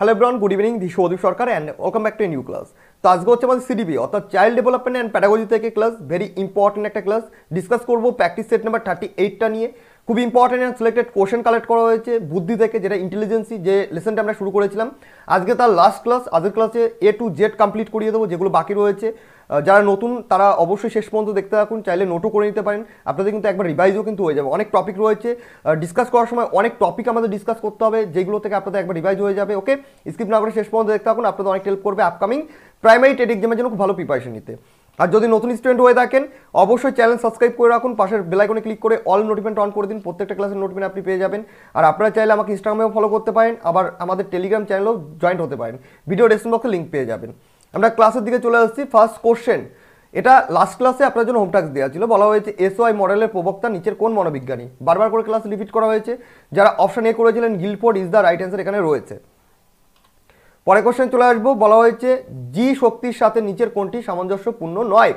hello ব্রন good evening the Adip Sarkar and welcome back to new class তো আজকে হচ্ছে আমাদের সিডিবি অর্থাৎ চাইল্ড ডেভেলপমেন্ট অ্যান্ড প্যাডাগজি থেকে ক্লাস ভেরি ইম্পর্টেন্ট একটা ক্লাস ডিসকাস করবো প্র্যাকটিস সেট নাম্বার থার্টি এইটটা নিয়ে খুব important and selected question collect করা হয়েছে বুদ্ধি থেকে যেটা ইন্টেলিজেন্সি যে লেসনটা আমরা শুরু করেছিলাম আজকে তার লাস্ট ক্লাস আজকের ক্লাসে এ টু জেড কমপ্লিট করিয়ে দেবো যেগুলো বাকি রয়েছে যারা নতুন তারা অবশ্যই শেষ পর্যন্ত দেখতে থাকুন চাইলে নোটও করে নিতে পারেন আপনাদের কিন্তু একবার রিভাইজও কিন্তু হয়ে যাবে অনেক টপিক রয়েছে ডিসকাস করার সময় অনেক টপিক আমাদের ডিসকাস করতে হবে যেগুলো থেকে আপনাদের একবার রিভাইজ হয়ে যাবে ওকে স্কিপ না করে শেষ পর্যন্ত দেখতে থাকুন আপনাদের অনেক হেল্প করবে আপকামিং প্রাইমারি টেট এক্সামের জন্য খুব ভালো প্রিপারেশন নিতে আর যদি নতুন স্টুডেন্ট হয়ে থাকেন অবশ্যই চ্যানেল সাবস্ক্রাইব করে রাখুন পাশের বেলাইকনে ক্লিক করে অল নোটিফিকেশন অন করে দিন প্রত্যেকটা ক্লাসের নোটিফিকেশন আপনি পেয়ে যাবেন আর আপনারা চাইলে আমাকে ইনস্টাগ্রামেও ফলো করতে পারেন আবার আমাদের টেলিগ্রাম চ্যানেলেও জয়েন্ট হতে পারেন ভিডিও ডেসক্রিপশন বক্সে লিঙ্ক পেয়ে যাবেন আমরা ক্লাসের দিকে চলে আসছি ফার্স্ট কোশ্চেন এটা লাস্ট ক্লাসে আপনার জন্য হোমটাক্স দেওয়া ছিল বলা হয়েছে এসওয়াই মডেলের প্রবক্তা নিচের কোন মনোবিজ্ঞানী বারবার করে ক্লাস রিপিট করা হয়েছে যারা অপশান এ করেছিলেন Guilford is the right answer এখানে রয়েছে পরে কোশ্চেন চলে আসবো বলা হয়েছে জি শক্তির সাথে নিচের কোনটি সামঞ্জস্যপূর্ণ নয়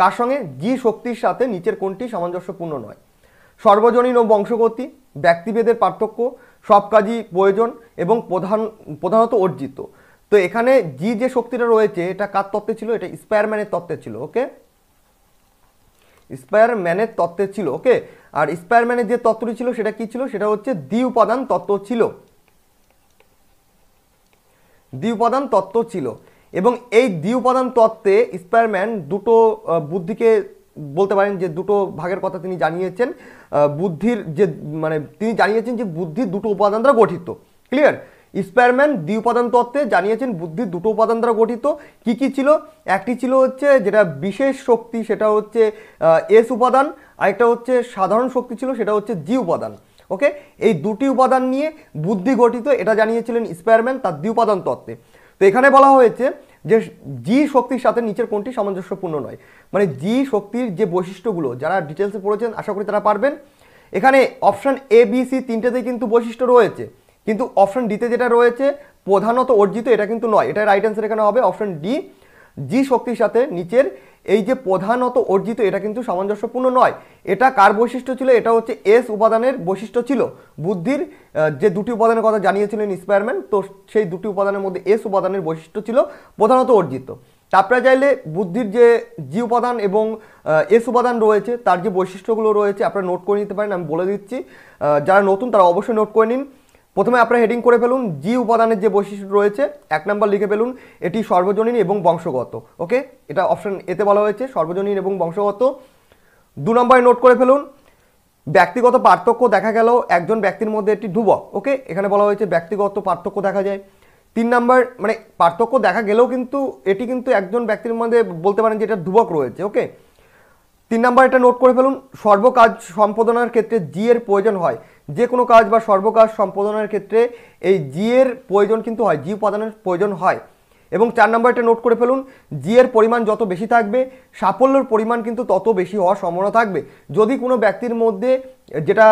কার সঙ্গে জি শক্তির সাথে নিচের কোনটি সামঞ্জস্যপূর্ণ নয় সর্বজনীন ও বংশগতি ব্যক্তিভেদের পার্থক্য সব কাজই প্রয়োজন এবং প্রধান প্রধানত অর্জিত তো এখানে জি যে শক্তিটা রয়েছে এটা কার তত্ত্বে ছিল এটা স্পায়ারম্যানের তত্ত্বে ছিল ওকে স্পায়ারম্যানের তত্ত্বে ছিল ওকে আর স্পায়ারম্যানের যে তত্ত্বটি ছিল সেটা কি ছিল সেটা হচ্ছে দ্বি উপাদান তত্ত্ব ছিল দ্বি উপাদান তত্ত্ব ছিল এবং এই দ্বি উপাদান তত্ত্বে স্পায়ারম্যান দুটো বুদ্ধিকে বলতে পারেন যে দুটো ভাগের কথা তিনি জানিয়েছেন বুদ্ধির যে মানে তিনি জানিয়েছেন যে বুদ্ধি দুটো উপাদান দ্বারা গঠিত ক্লিয়ার স্পেয়ারম্যান দ্বি উপাদান তত্ত্বে জানিয়েছেন বুদ্ধি দুটো উপাদান দ্বারা গঠিত কি কি ছিল একটি ছিল হচ্ছে যেটা বিশেষ শক্তি সেটা হচ্ছে এস উপাদান আরেকটা হচ্ছে সাধারণ শক্তি ছিল সেটা হচ্ছে জি উপাদান ওকে এই দুটি উপাদান নিয়ে বুদ্ধি গঠিত এটা জানিয়েছিলেন স্পেয়ারম্যান তার দ্বি উপাদান তত্ত্বে তো এখানে বলা হয়েছে যে জি শক্তির সাথে নিচের কোনটি সামঞ্জস্যপূর্ণ নয় মানে জি শক্তির যে বৈশিষ্ট্যগুলো যারা ডিটেলসে পড়েছেন আশা করি তারা পারবেন এখানে অপশান এ বি সি তিনটেতেই কিন্তু বৈশিষ্ট্য রয়েছে কিন্তু অপশন ডিতে যেটা রয়েছে প্রধানত অর্জিত এটা কিন্তু নয় এটা রাইট অ্যান্সার এখানে হবে অপশন ডি জি শক্তির সাথে নিচের এই যে প্রধানত অর্জিত এটা কিন্তু সামঞ্জস্যপূর্ণ নয় এটা কার বৈশিষ্ট্য ছিল এটা হচ্ছে এস উপাদানের বৈশিষ্ট্য ছিল বুদ্ধির যে দুটি উপাদানের কথা জানিয়েছিলেন ইন্সপায়ারম্যান তো সেই দুটি উপাদানের মধ্যে এস উপাদানের বৈশিষ্ট্য ছিল প্রধানত অর্জিত তারপরে চাইলে বুদ্ধির যে জি উপাদান এবং এস উপাদান রয়েছে তার যে বৈশিষ্ট্যগুলো রয়েছে আপনারা নোট করে নিতে পারেন আমি বলে দিচ্ছি যারা নতুন তারা অবশ্যই নোট করে নিন প্রথমে আপনারা হেডিং করে ফেলুন জি উপাদানের যে বৈশিষ্ট্য রয়েছে এক নম্বর লিখে ফেলুন এটি সর্বজনীন এবং বংশগত ওকে এটা অপশান এতে বলা হয়েছে সর্বজনীন এবং বংশগত দু নম্বরে নোট করে ফেলুন ব্যক্তিগত পার্থক্য দেখা গেল একজন ব্যক্তির মধ্যে একটি ধুবক ওকে এখানে বলা হয়েছে ব্যক্তিগত পার্থক্য দেখা যায় তিন নাম্বার মানে পার্থক্য দেখা গেলেও কিন্তু এটি কিন্তু একজন ব্যক্তির মধ্যে বলতে পারেন যে এটা ধ্রুবক রয়েছে ওকে তিন নাম্বার এটা নোট করে ফেলুন সর্বকাজ সম্পাদনার ক্ষেত্রে জি এর প্রয়োজন হয় যে কোনো কাজ বা সর্বকাজ সম্পাদনের ক্ষেত্রে এই জি এর প্রয়োজন কিন্তু হয় জি উপাদানের প্রয়োজন হয় এবং চার নম্বরটা নোট করে ফেলুন জি এর পরিমাণ যত বেশি থাকবে সাফল্যর পরিমাণ কিন্তু তত বেশি হওয়ার সম্ভাবনা থাকবে যদি কোনো ব্যক্তির মধ্যে যেটা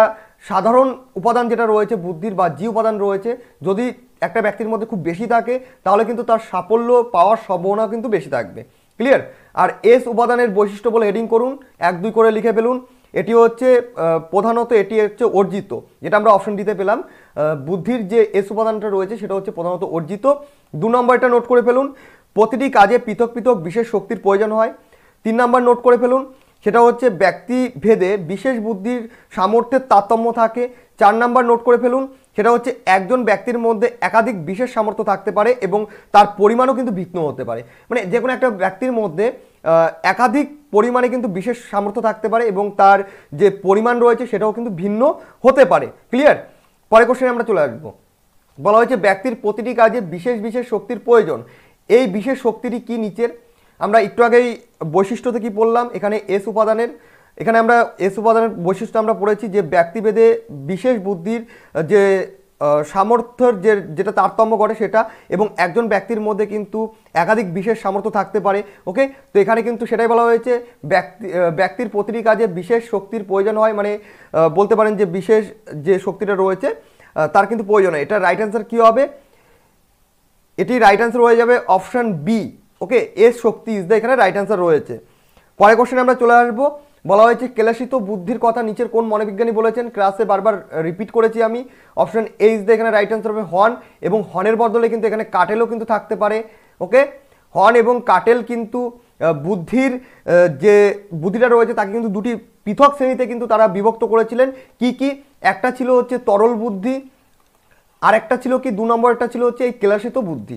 সাধারণ উপাদান যেটা রয়েছে বুদ্ধির বা জি উপাদান রয়েছে যদি একটা ব্যক্তির মধ্যে খুব বেশি থাকে তাহলে কিন্তু তার সাফল্য পাওয়ার সম্ভাবনা কিন্তু বেশি থাকবে ক্লিয়ার আর এস উপাদানের বৈশিষ্ট্য বলে হেডিং করুন এক দুই করে লিখে ফেলুন এটি হচ্ছে প্রধানত এটি হচ্ছে অর্জিত যেটা আমরা অপশন ডিতে পেলাম বুদ্ধির যে এস উপাদানটা রয়েছে সেটা হচ্ছে প্রধানত অর্জিত দু নম্বরটা নোট করে ফেলুন প্রতিটি কাজে পৃথক পৃথক বিশেষ শক্তির প্রয়োজন হয় তিন নম্বর নোট করে ফেলুন সেটা হচ্ছে ব্যক্তি ভেদে বিশেষ বুদ্ধির সামর্থ্যের তারতম্য থাকে চার নাম্বার নোট করে ফেলুন সেটা হচ্ছে একজন ব্যক্তির মধ্যে একাধিক বিশেষ সামর্থ্য থাকতে পারে এবং তার পরিমাণও কিন্তু ভিন্ন হতে পারে মানে যে কোনো একটা ব্যক্তির মধ্যে একাধিক পরিমাণে কিন্তু বিশেষ সামর্থ্য থাকতে পারে এবং তার যে পরিমাণ রয়েছে সেটাও কিন্তু ভিন্ন হতে পারে ক্লিয়ার পরে কোশ্চেনে আমরা চলে আসবো বলা হয়েছে ব্যক্তির প্রতিটি কাজে বিশেষ বিশেষ শক্তির প্রয়োজন এই বিশেষ শক্তিটি কি নিচের আমরা একটু আগেই বৈশিষ্ট্যতে কি পড়লাম এখানে এস উপাদানের এখানে আমরা এস উপাদানের বৈশিষ্ট্য আমরা পড়েছি যে ব্যক্তিভেদে বিশেষ বুদ্ধির যে সামর্থ্যের যে যেটা তারতম্য করে সেটা এবং একজন ব্যক্তির মধ্যে কিন্তু একাধিক বিশেষ সামর্থ্য থাকতে পারে ওকে তো এখানে কিন্তু সেটাই বলা হয়েছে ব্যক্তি ব্যক্তির প্রতিটি কাজে বিশেষ শক্তির প্রয়োজন হয় মানে বলতে পারেন যে বিশেষ যে শক্তিটা রয়েছে তার কিন্তু প্রয়োজন হয় এটা রাইট অ্যান্সার কী হবে এটি রাইট অ্যান্সার হয়ে যাবে অপশান বি ওকে এস শক্তি ইজ দ্য এখানে রাইট অ্যান্সার রয়েছে পরের কোশ্চেন আমরা চলে আসবো বলা হয়েছে কেলাসিত বুদ্ধির কথা নিচের কোন মনোবিজ্ঞানী বলেছেন ক্লাসে বারবার রিপিট করেছি আমি অপশন এ ইজ দ্য এখানে রাইট অ্যান্সার হবে হর্ন এবং হর্নের বদলে কিন্তু এখানে কাটেলও কিন্তু থাকতে পারে ওকে হর্ন এবং কাটেল কিন্তু বুদ্ধির যে বুদ্ধিটা রয়েছে তাকে কিন্তু দুটি পৃথক শ্রেণীতে কিন্তু তারা বিভক্ত করেছিলেন কি কি একটা ছিল হচ্ছে তরল বুদ্ধি আর একটা ছিল কি দু নম্বর একটা ছিল হচ্ছে এই কেলাসিত বুদ্ধি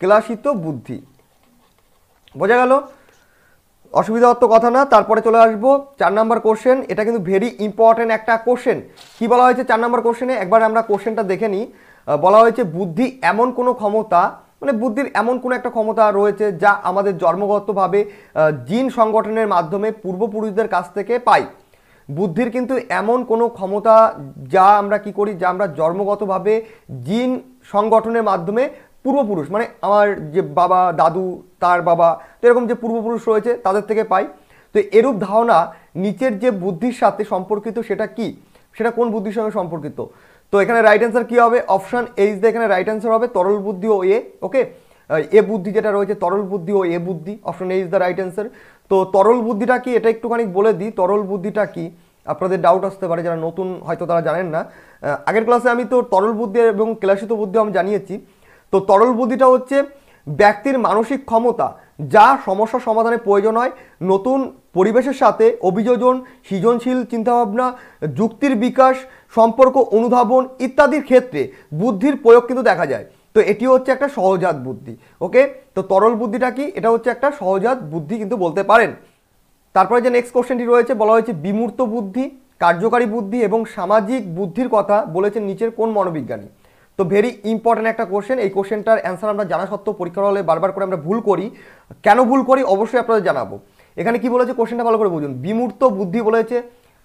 কেলাসিত বুদ্ধি বোঝা গেল অসুবিধা তো কথা না তারপরে চলে আসবো চার নাম্বার কোশ্চেন এটা কিন্তু ভেরি ইম্পর্ট্যান্ট একটা কোশ্চেন কি বলা হয়েছে চার নাম্বার কোশ্চেনে একবার আমরা কোশ্চেনটা দেখে নিই বলা হয়েছে বুদ্ধি এমন কোনো ক্ষমতা মানে বুদ্ধির এমন কোনো একটা ক্ষমতা রয়েছে যা আমাদের জন্মগতভাবে জিন সংগঠনের মাধ্যমে পূর্বপুরুষদের কাছ থেকে পাই বুদ্ধির কিন্তু এমন কোনো ক্ষমতা যা আমরা কি করি যা আমরা জন্মগতভাবে জিন সংগঠনের মাধ্যমে পূর্বপুরুষ মানে আমার যে বাবা দাদু তার বাবা তো এরকম যে পূর্বপুরুষ রয়েছে তাদের থেকে পাই তো এরূপ ধারণা নিচের যে বুদ্ধির সাথে সম্পর্কিত সেটা কি সেটা কোন বুদ্ধির সঙ্গে সম্পর্কিত তো এখানে রাইট অ্যান্সার কী হবে অপশান এইচ দিয়ে এখানে রাইট অ্যান্সার হবে তরল বুদ্ধি ও এ ওকে এ বুদ্ধি যেটা রয়েছে তরল বুদ্ধি ও এ বুদ্ধি option A is the right answer তো তরল বুদ্ধিটা কি এটা একটুখানি বলে দিই তরল বুদ্ধিটা কি আপনাদের ডাউট আসতে পারে যারা নতুন হয়তো তারা জানেন না আগের ক্লাসে আমি তো তরল বুদ্ধি এবং ক্লাসিত বুদ্ধি আমি জানিয়েছি তো তরল বুদ্ধিটা হচ্ছে ব্যক্তির মানসিক ক্ষমতা যা সমস্যা সমাধানে প্রয়োজন হয় নতুন পরিবেশের সাথে অভিযোজন সৃজনশীল চিন্তাভাবনা যুক্তির বিকাশ সম্পর্ক অনুধাবন ইত্যাদির ক্ষেত্রে বুদ্ধির প্রয়োগ কিন্তু দেখা যায় তো এটি হচ্ছে একটা সহজাত বুদ্ধি ওকে তো তরল বুদ্ধিটা কি এটা হচ্ছে একটা সহজাত বুদ্ধি কিন্তু বলতে পারেন তারপরে যে নেক্সট কোশ্চেনটি রয়েছে বলা হয়েছে বিমূর্ত বুদ্ধি কার্যকারী বুদ্ধি এবং সামাজিক বুদ্ধির কথা বলেছেন নিচের কোন মনোবিজ্ঞানী তো ভেরি ইম্পর্ট্যান্ট একটা কোশ্চেন এই কোশ্চেনটার অ্যান্সার আমরা জানা সত্ত্বেও পরীক্ষার হলে বারবার করে আমরা ভুল করি কেন ভুল করি অবশ্যই আপনাদের জানাবো এখানে কি বলেছে কোশ্চেনটা ভালো করে বুঝুন বিমূর্ত বুদ্ধি বলেছে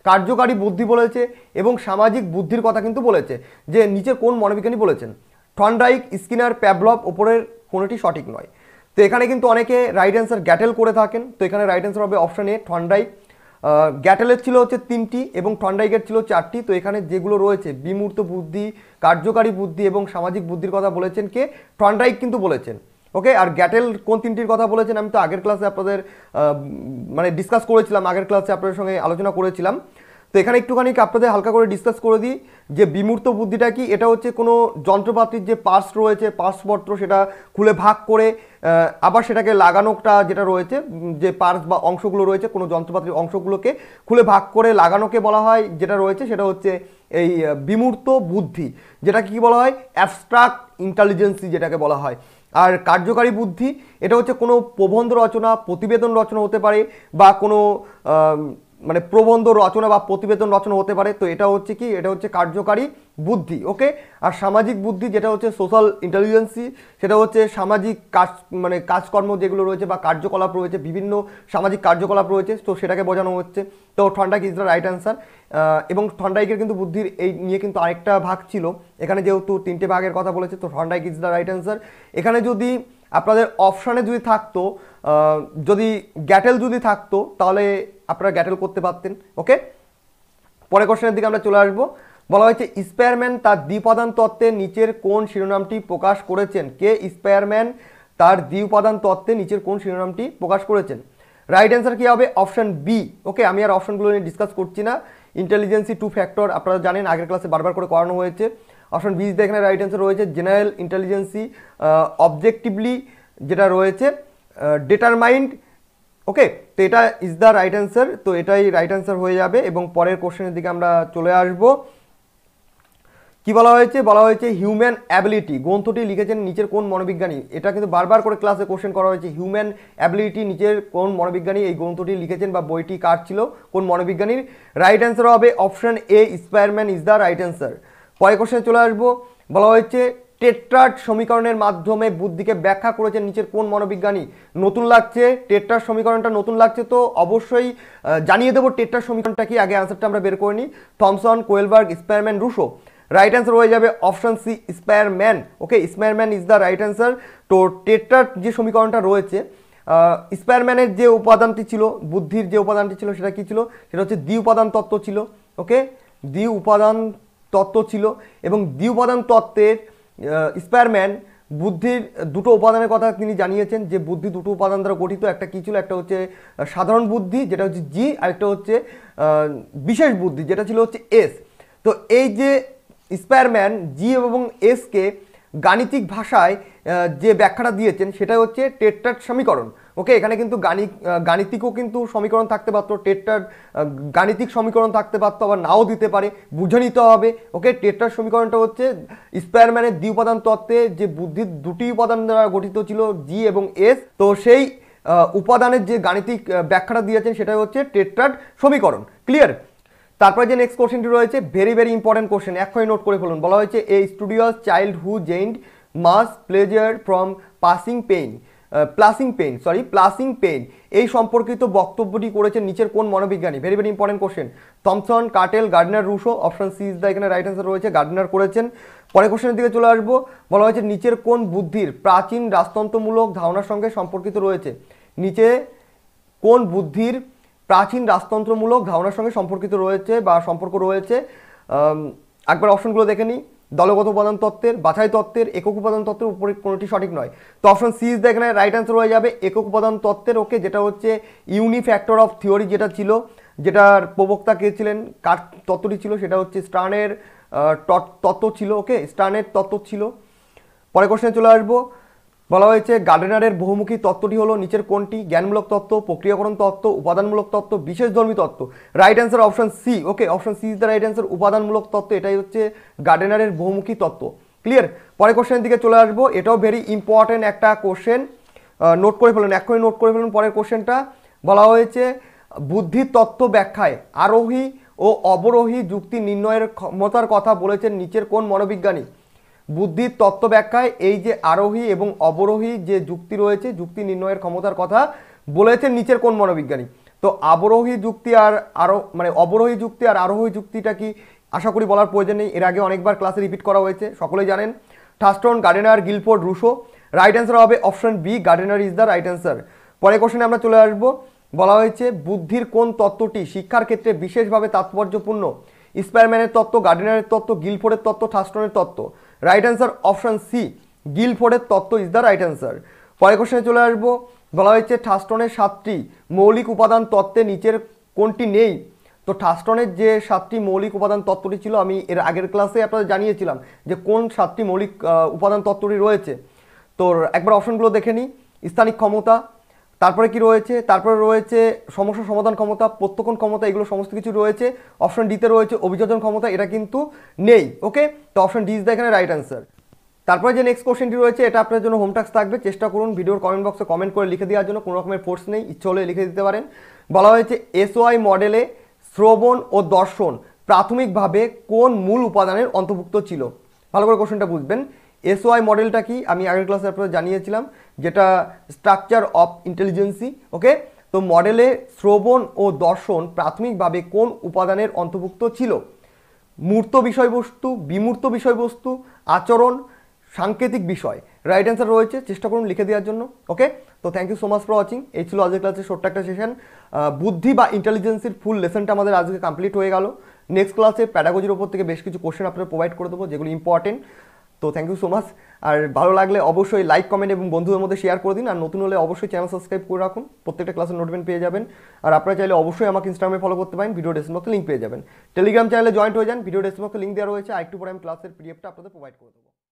কার্যকারী বুদ্ধি বলেছে এবং সামাজিক বুদ্ধির কথা কিন্তু বলেছে যে নিচের কোন মনোবিজ্ঞানী বলেছেন ঠন্ডাইক স্কিনার প্যাবলভ ওপরের কোনোটি সঠিক নয় তো এখানে কিন্তু অনেকে রাইট অ্যান্সার গ্যাটেল করে থাকেন তো এখানে রাইট অ্যান্সার হবে অপশান এ ঠন্ডাইক গ্যাটেলের ছিল হচ্ছে তিনটি এবং টন্ডাইকের ছিল চারটি তো এখানে যেগুলো রয়েছে বিমূর্ত বুদ্ধি কার্যকারী বুদ্ধি এবং সামাজিক বুদ্ধির কথা বলেছেন কে টন্ডাইক কিন্তু বলেছেন ওকে আর গ্যাটেল কোন তিনটির কথা বলেছেন আমি তো আগের ক্লাসে আপনাদের মানে ডিসকাস করেছিলাম আগের ক্লাসে আপনাদের সঙ্গে আলোচনা করেছিলাম তো এখানে একটুখানি আপনাদের হালকা করে ডিসকাস করে দিই যে বিমূর্ত বুদ্ধিটা কি এটা হচ্ছে কোনো যন্ত্রপাতির যে পার্স রয়েছে পার্সপত্র সেটা খুলে ভাগ করে আবার সেটাকে লাগানোটা যেটা রয়েছে যে পার্স বা অংশগুলো রয়েছে কোনো যন্ত্রপাতির অংশগুলোকে খুলে ভাগ করে লাগানোকে বলা হয় যেটা রয়েছে সেটা হচ্ছে এই বিমূর্ত বুদ্ধি যেটা কি বলা হয় অ্যাবস্ট্রাক্ট ইন্টেলিজেন্সি যেটাকে বলা হয় আর কার্যকারী বুদ্ধি এটা হচ্ছে কোনো প্রবন্ধ রচনা প্রতিবেদন রচনা হতে পারে বা কোনো মানে প্রবন্ধ রচনা বা প্রতিবেদন রচনা হতে পারে তো এটা হচ্ছে কি এটা হচ্ছে কার্যকারী বুদ্ধি ওকে আর সামাজিক বুদ্ধি যেটা হচ্ছে সোশ্যাল ইন্টেলিজেন্সি সেটা হচ্ছে সামাজিক কাজ মানে কাজকর্ম যেগুলো রয়েছে বা কার্যকলাপ রয়েছে বিভিন্ন সামাজিক কার্যকলাপ রয়েছে তো সেটাকে বোঝানো হচ্ছে তো Thorndike is the right answer এবং ঠন্ডাইকের কিন্তু বুদ্ধির এই নিয়ে কিন্তু আরেকটা ভাগ ছিল এখানে যেহেতু তিনটে ভাগের কথা বলেছে তো Thorndike is the right answer এখানে যদি আপনাদের অপশানে যদি থাকতো যদি গ্যাটেল যদি থাকতো তাহলে আপনারা গ্যাটেল করতে পারতেন ওকে পরে কোশ্চেনের দিকে আমরা চলে আসবো বলা হয়েছে স্পায়ারম্যান তার দ্বিপাদান তত্ত্বে নিচের কোন শিরোনামটি প্রকাশ করেছেন কে স্পায়ারম্যান তার দ্বিপাদান তত্ত্বে নিচের কোন শিরোনামটি প্রকাশ করেছেন রাইট অ্যান্সার কী হবে অপশান বি ওকে আমি আর অপশানগুলো নিয়ে ডিসকাস করছি না ইন্টেলিজেন্সি টু ফ্যাক্টর আপনারা জানেন আগের ক্লাসে বারবার করে করানো হয়েছে অপশান বি এখানে রাইট অ্যান্সার রয়েছে জেনারেল ইন্টেলিজেন্সি অবজেক্টিভলি যেটা রয়েছে ডেটারমাইন্ড ওকে তো এটা ইজ দ্য রাইট অ্যান্সার তো এটাই রাইট অ্যান্সার হয়ে যাবে এবং পরের কোশ্চেনের দিকে আমরা চলে আসবো কি বলা হয়েছে বলা হয়েছে হিউম্যান অ্যাবিলিটি গ্রন্থটি লিখেছেন নিচের কোন মনোবিজ্ঞানী এটা কিন্তু বারবার করে ক্লাসে কোশ্চেন করা হয়েছে হিউম্যান অ্যাবিলিটি নিচের কোন মনোবিজ্ঞানী এই গ্রন্থটি লিখেছেন বা বইটি কার ছিল কোন মনোবিজ্ঞানীর রাইট অ্যান্সার হবে option A Spearman is the right answer পরের কোশ্চেন চলে আসবো বলা হয়েছে টেট্রাট সমীকরণের মাধ্যমে বুদ্ধিকে ব্যাখ্যা করেছেন নিচের কোন মনোবিজ্ঞানী নতুন লাগছে টেট্রাট সমীকরণটা নতুন লাগছে তো অবশ্যই জানিয়ে দেবো টেট্রাট সমীকরণটা কি আগে অ্যান্সারটা আমরা বের করে নিই Thomson Kohlberg Spearman Rousseau right answer হয়ে যাবে option C Spearman okay Spearman is the right answer তো টেট্রার যে সমীকরণটা রয়েছে স্পায়ারম্যানের যে উপাদানটি ছিল বুদ্ধির যে উপাদানটি ছিল সেটা কি ছিল সেটা হচ্ছে দ্বি উপাদান তত্ত্ব ছিল ওকে দ্বি উপাদান তত্ত্ব ছিল এবং দ্বি উপাদান তত্ত্বের স্পায়ারম্যান বুদ্ধির দুটো উপাদানের কথা তিনি জানিয়েছেন যে বুদ্ধি দুটো উপাদান দ্বারা গঠিত একটা কী ছিল একটা হচ্ছে সাধারণ বুদ্ধি যেটা হচ্ছে জি আরেকটা হচ্ছে বিশেষ বুদ্ধি যেটা ছিল হচ্ছে এস তো এই যে স্পায়ারম্যান জি এবং এসকে গাণিতিক ভাষায় যে ব্যাখ্যাটা দিয়েছেন সেটা হচ্ছে টেট্রাট সমীকরণ ওকে এখানে কিন্তু গাণিত গাণিতিকও কিন্তু সমীকরণ থাকতে পারতো টেট্রাট গাণিতিক সমীকরণ থাকতে পারতো আবার নাও দিতে পারে বুঝে নিতে হবে ওকে টেট্রাট সমীকরণটা হচ্ছে স্পায়ারম্যানের দ্বি উপাদান তত্ত্বে যে বুদ্ধির দুটি উপাদান দ্বারা গঠিত ছিল জি এবং এস তো সেই উপাদানের যে গাণিতিক ব্যাখ্যাটা দিয়েছেন সেটা হচ্ছে টেট্রাট সমীকরণ ক্লিয়ার তারপরে যে নেক্সট কোশ্চেনটি রয়েছে ভেরি ভেরি ইম্পর্টেন্ট কোশ্চেন এখনই নোট করে ফেলুন বলা হয়েছে a studious child who gained most pleasure from passing pain pleasing pain sorry pleasing pain এই সম্পর্কিত বক্তব্যটি করেছেন নিচের কোন মনোবিজ্ঞানী very very important question Thomson Cattell Gardner Rousseau option C is the এখানে রাইট অ্যান্সার রয়েছে গার্ডনার করেছেন পরে কোশ্চেনের দিকে চলে আসবো বলা হয়েছে নিচের কোন বুদ্ধির প্রাচীন রাজতন্ত্রমূলক ধারণার সঙ্গে সম্পর্কিত রয়েছে নিচে কোন বুদ্ধির প্রাচীন রাজতন্ত্রমূলক ধারণার সঙ্গে সম্পর্কিত রয়েছে বা সম্পর্ক রয়েছে একবার অপশনগুলো দেখে নিই দলগত উপাদান তত্ত্বের বাছাই তত্ত্বের একক উপাদান তত্ত্বের উপরে কোনোটি সঠিক নয় তো অপশন সি ইজ দেখে নেয় রাইট অ্যান্সার হয়ে যাবে একক উপাদান তত্ত্বের ওকে যেটা হচ্ছে ইউনিফ্যাক্টর অফ থিওরি যেটা ছিল যেটার প্রবক্তা কে ছিলেন কার তত্ত্বটি ছিল সেটা হচ্ছে স্টানের তত্ত্ব ছিল ওকে স্টানের তত্ত্ব ছিল পরে কোশ্চেনে চলে আসবো বলা হয়েছে গার্ডেনারের বহুমুখী তত্ত্বটি হলো নিচের কোনটি জ্ঞানমূলক তত্ত্ব প্রক্রিয়াকরণ তত্ত্ব উপাদানমূলক তত্ত্ব বিশেষ ধর্মী তত্ত্ব right answer option C okay option C is the right answer উপাদানমূলক তত্ত্ব এটাই হচ্ছে গার্ডেনারের বহুমুখী তত্ত্ব ক্লিয়ার পরে কোশ্চেনের দিকে চলে আসবো এটাও ভেরি ইম্পর্ট্যান্ট একটা কোশ্চেন নোট করে ফেলুন এক্ষুনি নোট করে ফেলুন পরের কোশ্চেনটা বলা হয়েছে বুদ্ধির তত্ত্ব ব্যাখ্যায় আরোহী ও অবরোহী যুক্তি নির্ণয়ের ক্ষমতার কথা বলেছেন নিচের কোন মনোবিজ্ঞানী বুদ্ধির তত্ত্ব ব্যাখ্যায় এই যে আরোহী এবং অবরোহী যে যুক্তি রয়েছে যুক্তি নির্ণয়ের ক্ষমতার কথা বলেছেন নিচের কোন মনোবিজ্ঞানী তো আবরোহী যুক্তি আর আরো মানে অবরোহী যুক্তি আর আরোহী যুক্তিটা কি আশা করি বলার প্রয়োজন নেই এর আগে অনেকবার ক্লাসে রিপিট করা হয়েছে সকলেই জানেন Thurstone Gardner Guilford Rousseau right answer হবে option B Gardner is the right answer পরে কোশ্চেনে আমরা চলে আসবো বলা হয়েছে বুদ্ধির কোন তত্ত্বটি শিক্ষার ক্ষেত্রে বিশেষভাবে তাৎপর্যপূর্ণ স্পায়ারম্যানের তত্ত্ব গার্ডেনারের তত্ত্ব গিলফোর্ডের তত্ত্ব ঠাস্টনের তত্ত্ব রাইট অ্যান্সার অপশান সি গিলফোর্ডের তত্ত্ব ইজ দ্য রাইট অ্যান্সার পরের কোশ্চেনে চলে আসবো বলা হয়েছে ঠাস্টনের সাতটি মৌলিক উপাদান তত্ত্বে নিচের কোনটি নেই তো ঠাস্টনের যে সাতটি মৌলিক উপাদান তত্ত্বটি ছিল আমি এর আগের ক্লাসে আপনাদের জানিয়েছিলাম যে কোন সাতটি মৌলিক উপাদান তত্ত্বটি রয়েছে তো একবার অপশনগুলো দেখে নিই স্থানিক ক্ষমতা তারপরে কি রয়েছে তারপরে রয়েছে সমস্যা সমাধান ক্ষমতা প্রত্যক্ষণ ক্ষমতা এগুলো সমস্ত কিছু রয়েছে অপশন ডিতে রয়েছে অভিযোজন ক্ষমতা এটা কিন্তু নেই ওকে তো অপশন ডি ইজ দ্য এখানে রাইট অ্যান্সার তারপরে যে নেক্সট কোশ্চেনটি রয়েছে এটা আপনার জন্য হোমটাক্স থাকবে চেষ্টা করুন ভিডিওর কমেন্ট বক্সে কমেন্ট করে লিখে দেওয়ার জন্য কোনো রকমের ফোর্স নেই ইচ্ছে হলে লিখে দিতে পারেন বলা হয়েছে এসওআই মডেলে শ্রবণ ও দর্শন প্রাথমিকভাবে কোন মূল উপাদানের অন্তর্ভুক্ত ছিল ভালো করে কোশ্চেনটা বুঝবেন এসওয়াই মডেলটা কি আমি আগের ক্লাসে আপনাদের জানিয়েছিলাম যেটা স্ট্রাকচার অফ ইন্টেলিজেন্সি ওকে তো মডেলে শ্রবণ ও দর্শন প্রাথমিকভাবে কোন উপাদানের অন্তর্ভুক্ত ছিল মূর্ত বিষয়বস্তু বিমূর্ত বিষয়বস্তু আচরণ সাংকেতিক বিষয় রাইট অ্যান্সার রয়েছে চেষ্টা করুন লিখে দেওয়ার জন্য ওকে তো thank you so much for watching এই ছিল আজকের ক্লাসের ছোট্ট একটা সেশন বুদ্ধি বা ইন্টেলিজেন্সির ফুল লেসনটা আমাদের আজকে কমপ্লিট হয়ে গেল নেক্সট ক্লাসে প্যাডাগোজির ওপর থেকে বেশ কিছু কোশ্চেন আপনারা প্রোভাইড করে দেবো যেগুলো ইম্পর্টেন্ট তো থ্যাংক ইউ সো মাচ আর ভালো লাগলে অবশ্যই লাইক কমেন্ট এবং বন্ধুদের মধ্যে শেয়ার করে দিন আর নতুন হলে অবশ্যই চ্যানেল সাবস্ক্রাইব করে রাখুন প্রত্যেকটা ক্লাসের নোটমেন্ট পেয়ে যাবেন আর আপনারা চাইলে অবশ্যই আমাকে ইনস্টাগ্রামে ফলো করতে পারেন ভিডিও ডেসবক্সে লিঙ্ক পেয়ে যাবেন টেলিগ্রাম চ্যানেলে জয়েন্ট হয়ে যান ভিডিও ডেসবক্সে লিঙ্ক দেওয়া রয়েছে আর একটু পরে আমি ক্লাসের পিডিএফটা আপনাদের প্রোভাইড করে দেবো